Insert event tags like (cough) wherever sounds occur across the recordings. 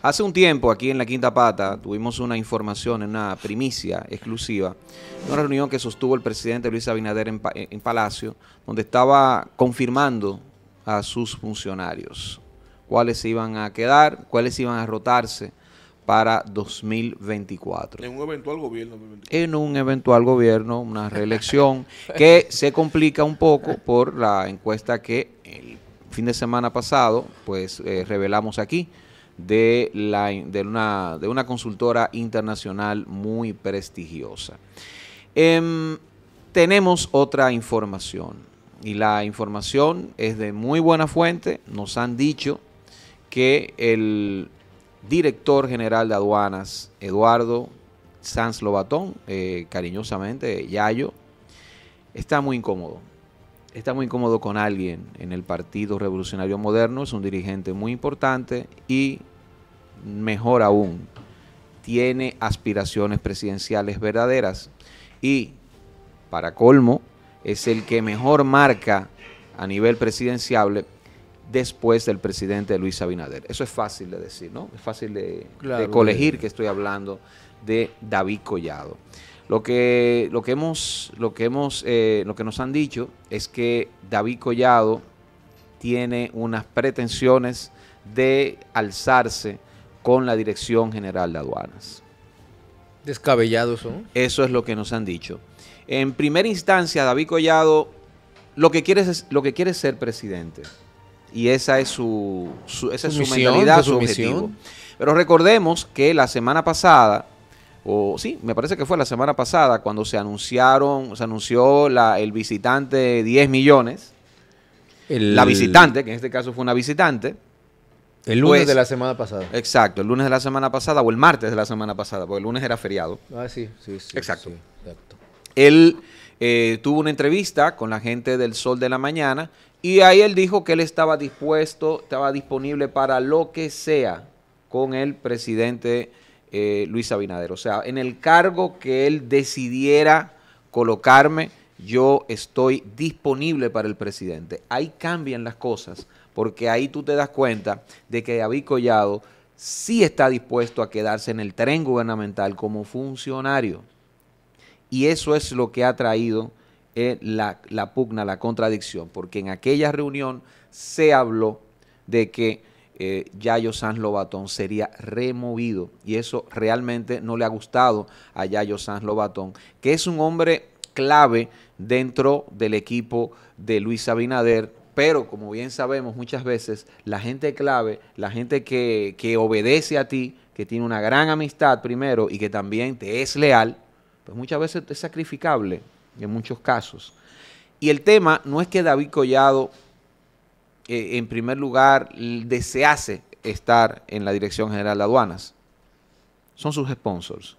Hace un tiempo, aquí en la Quinta Pata, tuvimos una información, una primicia exclusiva, de una reunión que sostuvo el presidente Luis Abinader en, Palacio, donde estaba confirmando a sus funcionarios cuáles iban a quedar, cuáles iban a rotarse para 2024. En un eventual gobierno. En un eventual gobierno, una reelección, que se complica un poco por la encuesta que el fin de semana pasado, pues eh, revelamos aquí de, la, de, una, consultora internacional muy prestigiosa. Em, tenemos otra información y la información es de muy buena fuente. Nos han dicho que el director general de aduanas, Eduardo Sanz Lobatón, eh, cariñosamente Yayo, está muy incómodo está muy incómodo con alguien en el Partido Revolucionario Moderno, es un dirigente muy importante y, mejor aún, tiene aspiraciones presidenciales verdaderas y, para colmo, es el que mejor marca a nivel presidencial después del presidente Luis Abinader. Eso es fácil de decir, ¿no? Es fácil de, colegir que estoy hablando de David Collado. Lo que, lo que hemos, lo que hemos, eh, lo que nos han dicho es que David Collado tiene unas pretensiones de alzarse con la Dirección General de Aduanas. Descabellados son. Eso es lo que nos han dicho. En primera instancia, David Collado lo que quiere es, lo que quiere ser presidente. Y esa es su, esa es su mentalidad, su, objetivo. Pero recordemos que la semana pasada o sí, me parece que fue la semana pasada cuando se anunciaron, se anunció el visitante 10 millones. la visitante, que en este caso fue una visitante. El lunes pues, de la semana pasada. Exacto, el lunes de la semana pasada o el martes de la semana pasada, porque el lunes era feriado. Ah, sí, sí, sí. Exacto. Él eh, tuvo una entrevista con la gente del Sol de la Mañana y ahí él dijo que él estaba dispuesto, estaba disponible para lo que sea con el presidente eh, Luis Abinader. O sea, en el cargo que él decidiera colocarme, yo estoy disponible para el presidente. Ahí cambian las cosas, porque ahí tú te das cuenta de que David Collado sí está dispuesto a quedarse en el tren gubernamental como funcionario. Y eso es lo que ha traído eh, la pugna, la contradicción, porque en aquella reunión se habló de que eh, Yayo Sanz Lobatón sería removido. Y eso realmente no le ha gustado a Yayo Sanz Lobatón, que es un hombre clave dentro del equipo de Luis Abinader, pero como bien sabemos muchas veces, la gente clave, la gente que, que, obedece a ti, que tiene una gran amistad primero y que también te es leal, pues muchas veces es sacrificable en muchos casos. Y el tema no es que David Collado eh, en primer lugar, desease estar en la Dirección General de Aduanas. Son sus sponsors,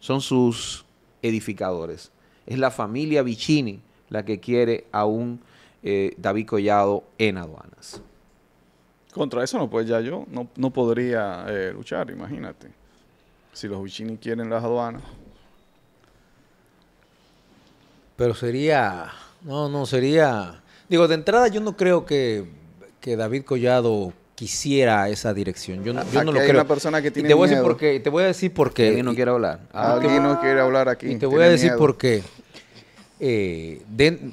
son sus edificadores. Es la familia Vicini la que quiere a un eh, David Collado en aduanas. Contra eso no, pues ya yo no, no podría eh, luchar, imagínate. Si los Vicini quieren las aduanas. Pero sería, no, no, sería, digo, de entrada yo no creo que que David Collado quisiera esa dirección. Yo, no, yo lo hay Una persona que tiene y te voy a decir por te voy a decir por Alguien no quiere hablar. Ah, Alguien no quiere hablar aquí. Y te voy a decir por qué. Eh,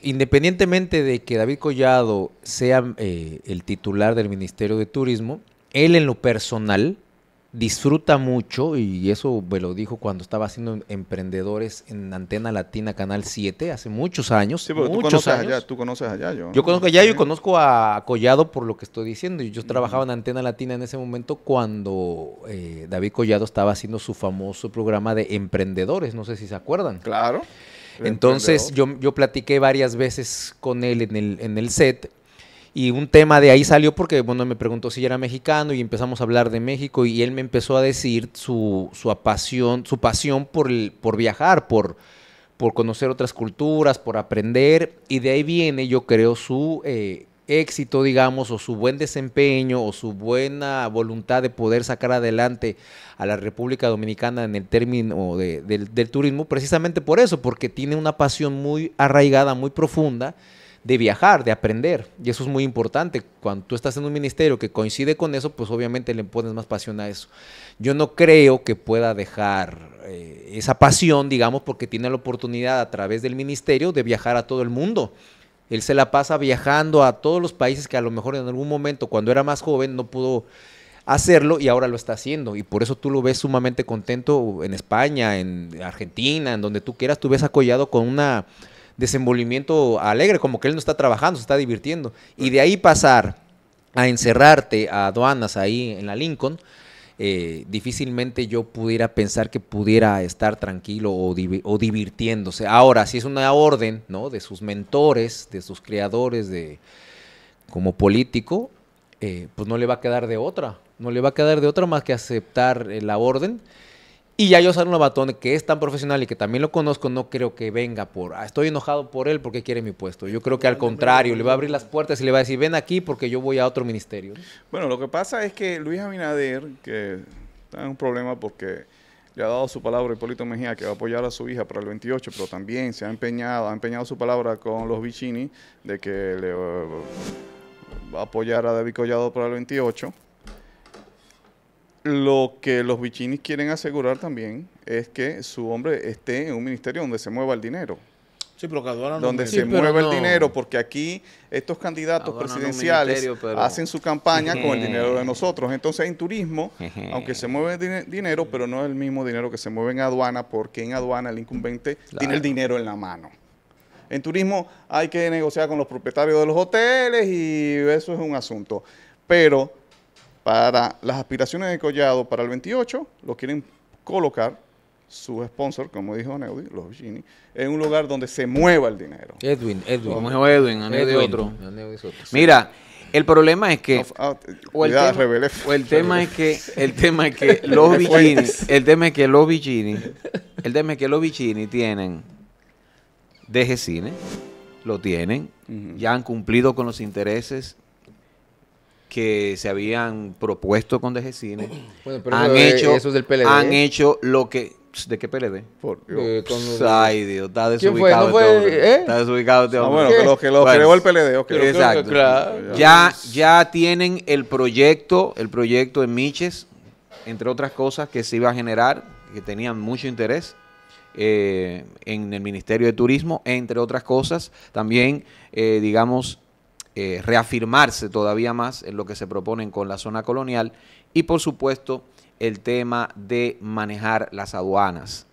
independientemente de que David Collado sea eh, el titular del Ministerio de Turismo, él en lo personal disfruta mucho, y eso me lo dijo cuando estaba haciendo emprendedores en Antena Latina Canal 7 hace muchos años. Sí, porque tú conoces años. allá, tú conoces allá. Yo, conozco allá y conozco a Collado por lo que estoy diciendo. Yo trabajaba en Antena Latina en ese momento cuando eh, David Collado estaba haciendo su famoso programa de emprendedores, no sé si se acuerdan. Claro. Entonces yo, yo platiqué varias veces con él en el, en el set y un tema de ahí salió porque, bueno, me preguntó si era mexicano y empezamos a hablar de México y él me empezó a decir su, su, pasión, su pasión por, el, por viajar, por, por conocer otras culturas, por aprender y de ahí viene, yo creo, su... Eh, éxito, digamos, o su buen desempeño, o su buena voluntad de poder sacar adelante a la República Dominicana en el término de, del, turismo, precisamente por eso, porque tiene una pasión muy arraigada, muy profunda, de viajar, de aprender. Y eso es muy importante. Cuando tú estás en un ministerio que coincide con eso, pues obviamente le pones más pasión a eso. Yo no creo que pueda dejar eh, esa pasión, digamos, porque tiene la oportunidad a través del ministerio de viajar a todo el mundo. Él se la pasa viajando a todos los países que a lo mejor en algún momento, cuando era más joven, no pudo hacerlo y ahora lo está haciendo. Y por eso tú lo ves sumamente contento en España, en Argentina, en donde tú quieras, tú ves acollado con una desenvolvimiento alegre, como que él no está trabajando, se está divirtiendo. Y de ahí pasar a encerrarte a aduanas ahí en la Lincoln, eh, difícilmente yo pudiera pensar que pudiera estar tranquilo o, divirtiéndose. Ahora, si es una orden ¿no? de sus mentores, de sus creadores, de, como político, eh, pues no le va a quedar de otra. No le va a quedar de otra más que aceptar eh, la orden y ya yo salgo un Batón, que es tan profesional y que también lo conozco, no creo que venga por, ah, estoy enojado por él porque quiere mi puesto. Yo creo que al contrario, le va a abrir las puertas y le va a decir, ven aquí porque yo voy a otro ministerio. Bueno, lo que pasa es que Luis Abinader, que está en un problema porque le ha dado su palabra a Hipólito Mejía que va a apoyar a su hija para el 28, pero también se ha empeñado, ha empeñado su palabra con los Vicini de que le eh, va a apoyar a David Collado para el 28 lo que los bichinis quieren asegurar también es que su hombre esté en un ministerio donde se mueva el dinero. Sí, pero que aduana no Donde se mueva el dinero, porque aquí estos candidatos presidenciales hacen su campaña con el dinero de (laughs) nosotros. Entonces, en turismo, (laughs) aunque se mueve dinero, pero no es el mismo dinero que se mueve en aduana, porque en aduana el incumbente tiene el dinero en la mano. En turismo hay que negociar con los propietarios de los hoteles y eso es un asunto. Pero para las aspiraciones de Collado para el 28, lo quieren colocar su sponsor, como dijo Neudi, los en un lugar donde se mueva el dinero. Edwin, Edwin. Como dijo Edwin, a otro. otro. Mira, el problema es que. Ah, o el, tema, el tema es que. (laughs) El tema es que los Vicini. El tema es que los Vicini. El tema es que los Vicini tienen. Deje cine. Lo tienen. Ya han cumplido con los intereses que se habían propuesto con Dejecine. (clears throat) bueno, pero han, hecho, del PLD. han hecho lo que... ¿De qué PLD? Por, ay, Dios, está desubicado. este ¿Eh? Está desubicado este ah, hombre. bueno, lo, que lo creó el PLD. Exacto. ya, ya tienen el proyecto, el proyecto de Miches, entre otras cosas que se iba a generar, que tenían mucho interés. Eh, en el Ministerio de Turismo, entre otras cosas, también, eh, digamos, eh, reafirmarse todavía más en lo que se proponen con la zona colonial y por supuesto el tema de manejar las aduanas.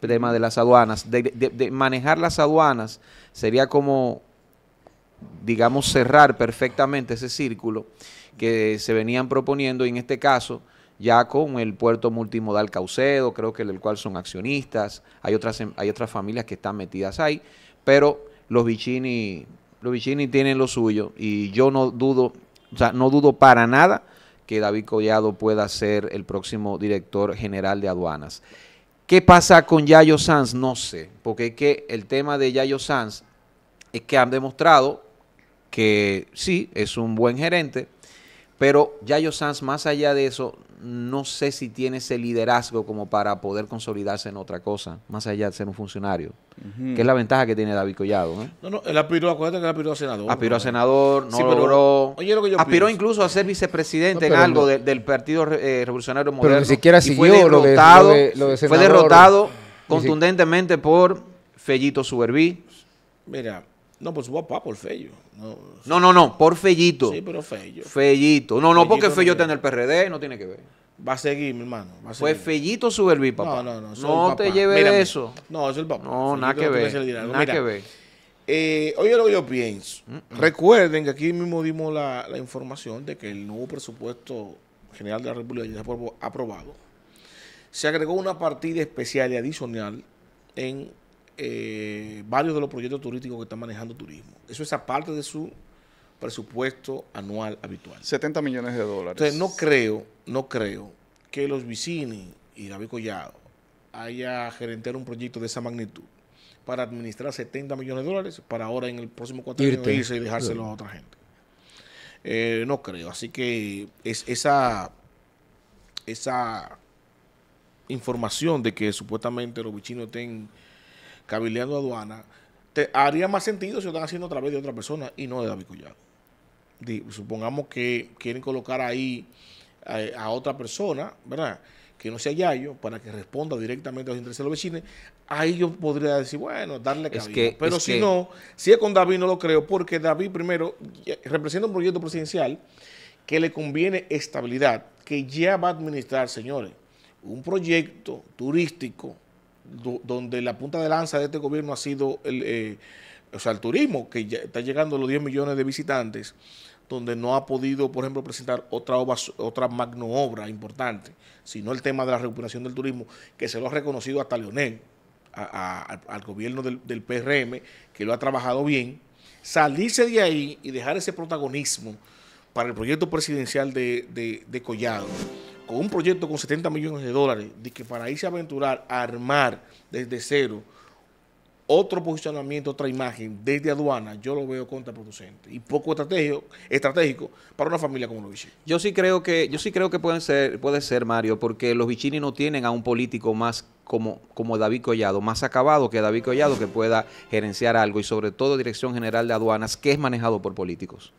El tema de las aduanas, de, manejar las aduanas sería como, digamos, cerrar perfectamente ese círculo que se venían proponiendo y en este caso ya con el puerto multimodal Caucedo, creo que el cual son accionistas, hay otras, hay otras familias que están metidas ahí, pero los Vicini Lovicini tiene lo suyo y yo no dudo, o sea, no dudo para nada que David Collado pueda ser el próximo director general de aduanas. ¿Qué pasa con Yayo Sanz? No sé, porque es que el tema de Yayo Sanz es que han demostrado que sí, es un buen gerente, pero Yayo Sanz, más allá de eso, no sé si tiene ese liderazgo como para poder consolidarse en otra cosa, más allá de ser un funcionario. Que es la ventaja que tiene David Collado. ¿eh? No, no, él aspiró, acuérdate que él aspiró a senador. Aspiró a senador, no Oye, lo que yo aspiró incluso a ser vicepresidente en algo del Partido eh, Revolucionario Moderno. Pero ni siquiera siguió fue derrotado, Fue derrotado contundentemente por Fellito Suberví. Mira, no, por su papá por Fello. No, no, no, por Fellito. Sí, pero Fello. Fellito. No, no, porque Fello está en el PRD, no tiene que ver. Va a seguir, mi hermano. fue a seguir. Fellito papá. No, no, no. No te lleve eso. No, es el papá. No, nada que, ver. Nada que ver. Eh, oye lo que yo pienso. Mm, mm. Recuerden que aquí mismo dimos la, información de que el nuevo presupuesto general de la República ya fue aprobado. Se agregó una partida especial y adicional en eh, varios de los proyectos turísticos que están manejando turismo. Eso es aparte de su presupuesto anual habitual. 70 millones de dólares. Entonces, no creo, no creo que los Vicini y David Collado haya gerenteado un proyecto de esa magnitud para administrar 70 millones de dólares para ahora en el próximo cuatro años irse y dejárselo a otra gente. Eh, no creo. Así que es, esa, esa información de que supuestamente los bichinos estén cabileando aduana, te, haría más sentido si lo están haciendo a través de otra persona y no de David Collado. supongamos que quieren colocar ahí eh, a, otra persona, ¿verdad? Que no sea Yayo, para que responda directamente a los intereses de los vecinos. Ahí yo podría decir, bueno, darle cabida. Pero si no, si es con David, no lo creo, porque David, primero, representa un proyecto presidencial que le conviene estabilidad, que ya va a administrar, señores, un proyecto turístico donde la punta de lanza de este gobierno ha sido el, eh, o sea, el turismo, que ya está llegando a los 10 millones de visitantes, donde no ha podido, por ejemplo, presentar otra, obra, otra magno obra importante, sino el tema de la recuperación del turismo, que se lo ha reconocido hasta Leonel, al gobierno del, del PRM, que lo ha trabajado bien, salirse de ahí y dejar ese protagonismo para el proyecto presidencial de, de, de Collado con un proyecto con 70 millones de dólares, de que para irse a aventurar a armar desde cero otro posicionamiento, otra imagen desde aduana, yo lo veo contraproducente y poco estratégico, estratégico para una familia como los Vichini. Yo sí creo que, yo sí creo que ser, puede ser, Mario, porque los Vichini no tienen a un político más como, como David Collado, más acabado que David Collado, que pueda gerenciar algo y sobre todo Dirección General de Aduanas, que es manejado por políticos.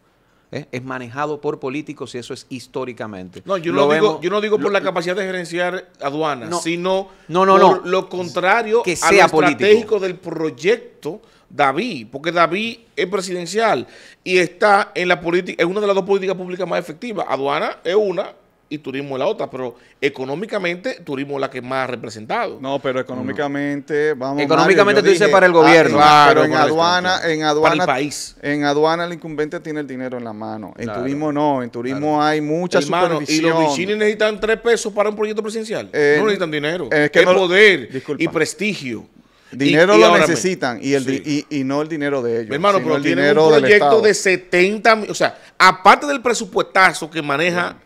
¿eh? es manejado por políticos y eso es históricamente. No, yo, no, digo, yo no digo por la capacidad de gerenciar aduanas, sino por lo contrario que sea estratégico del proyecto David, porque David es presidencial y está en la política, es una de las dos políticas públicas más efectivas. Aduana es una y turismo es la otra, pero económicamente turismo es la que más ha representado. No, pero económicamente a ver. Económicamente tú dices ah, para el gobierno, en aduana, en aduana, el país. En aduana el incumbente tiene el dinero en la mano. En turismo no, en turismo hay mucha Hermano, y los bichines necesitan tres pesos para un proyecto presidencial. no eh, necesitan dinero, es que poder y prestigio. Dinero lo necesitan y, y, no el dinero de ellos. hermano, pero el dinero un proyecto de 70 O sea, aparte del presupuestazo que maneja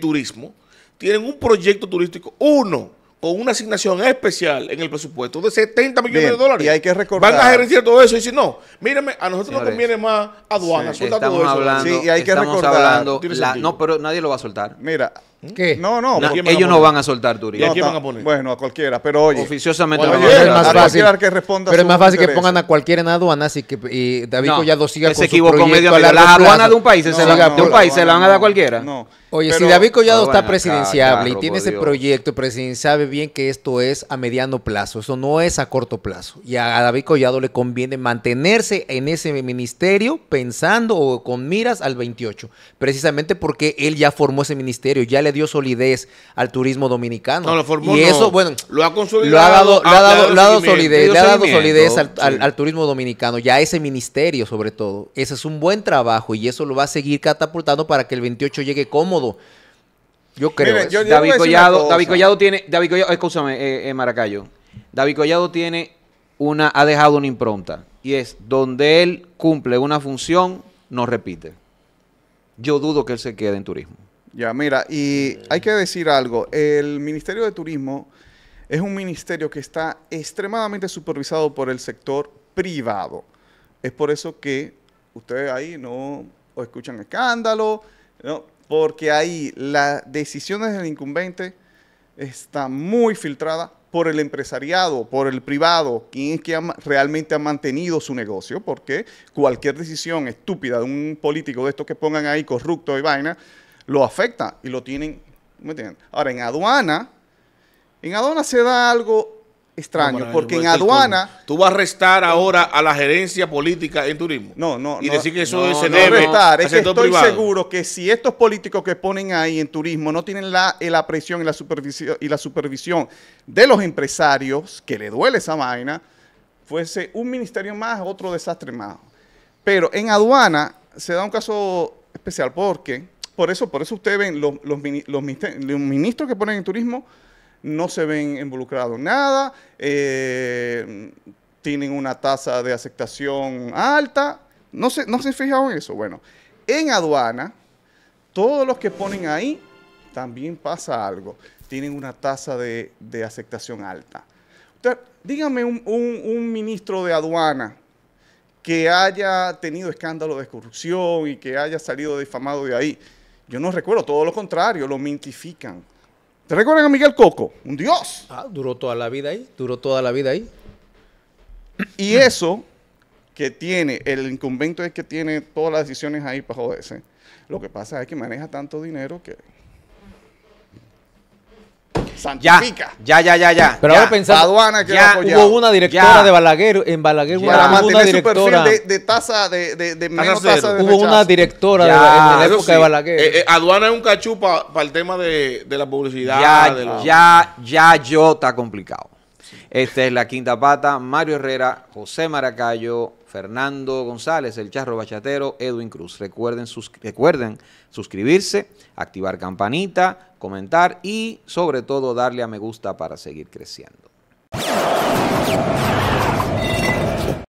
Turismo tienen un proyecto turístico, uno, con una asignación especial en el presupuesto de 70 millones de dólares. Y hay que recordar. Van a gerenciar todo eso y si no, mírenme, a nosotros nos conviene más aduana, soltar suelta todo eso. sí, y hay que recordar. no, pero nadie lo va a soltar. Mira, ¿Qué? No, no. ellos no van a soltar Turín. van a poner? Bueno, a cualquiera, pero oye. Oficiosamente es más fácil. Que responda pero es más fácil que pongan a cualquiera en aduanas y que David Collado siga con se equivocó su medio, a Las de un país, se, la, de un país se van a dar a cualquiera. Oye, si David Collado ah, está presidenciable y tiene ese proyecto presidencial, sabe bien que esto es a mediano plazo, eso no es a corto plazo. Y a David Collado le conviene mantenerse en ese ministerio pensando o con miras al 28, precisamente porque él ya formó ese ministerio, ya le dio solidez al turismo dominicano. y eso, bueno, lo ha consolidado. Lo ha dado, ah, ha dado, solidez, le ha dado solidez al, turismo dominicano, ya ese ministerio sobre todo. Ese es un buen trabajo y eso lo va a seguir catapultando para que el 28 llegue cómodo. Yo creo. David, Collado, David Collado tiene, David Collado, escúchame, eh, eh, Maracayo. David Collado tiene una, ha dejado una impronta y es donde él cumple una función, no repite. Yo dudo que él se quede en turismo. Ya, mira, y hay que decir algo. El Ministerio de Turismo es un ministerio que está extremadamente supervisado por el sector privado. Es por eso que ustedes ahí no escuchan escándalo, porque ahí las decisiones del incumbente están muy filtradas por el empresariado, por el privado, quien es que realmente ha mantenido su negocio, porque cualquier decisión estúpida de un político de estos que pongan ahí corrupto y vaina, lo afecta y lo tienen. Ahora, en aduana, en aduana se da algo extraño, porque en aduana... Tú vas a restar ahora a la gerencia política en turismo. No, no. Y decir que eso no, se debe es estoy seguro que si estos políticos que ponen ahí en turismo no tienen la, eh, presión y la, supervisión, y la supervisión de los empresarios, que le duele esa vaina, fuese un ministerio más, otro desastre más. Pero en aduana se da un caso especial porque por eso, por eso ustedes ven, los, ministros que ponen en turismo no se ven involucrados en nada, eh, tienen una tasa de aceptación alta, no se, no se fijaron en eso. Bueno, en aduana, todos los que ponen ahí, también pasa algo, tienen una tasa de, aceptación alta. Usted, dígame un, un ministro de aduana que haya tenido escándalo de corrupción y que haya salido difamado de ahí. Yo no recuerdo, todo lo contrario, lo mintifican. ¿Te recuerdan a Miguel Coco? Un dios. Ah, duró toda la vida ahí, duró toda la vida ahí. Y (clears throat) eso que tiene, el incumbente es que tiene todas las decisiones ahí para joderse. Lo que pasa es que maneja tanto dinero que ya, ya, ya, ya. Pero ya. ahora pensando, aduana que ya hubo una directora de Balaguer, en Balaguer hubo una directora. de, de de, de, de menos tasa de Hubo una directora en la época de Balaguer. Eh, eh, aduana es un cachú para el tema de, la publicidad. Ya, de ya, ya yo está complicado. Esta es la quinta pata. Mario Herrera, José Maracayo, Fernando González, el Charro Bachatero, Edwin Cruz. Recuerden, recuerden suscribirse, activar campanita, comentar y sobre todo darle a me gusta para seguir creciendo.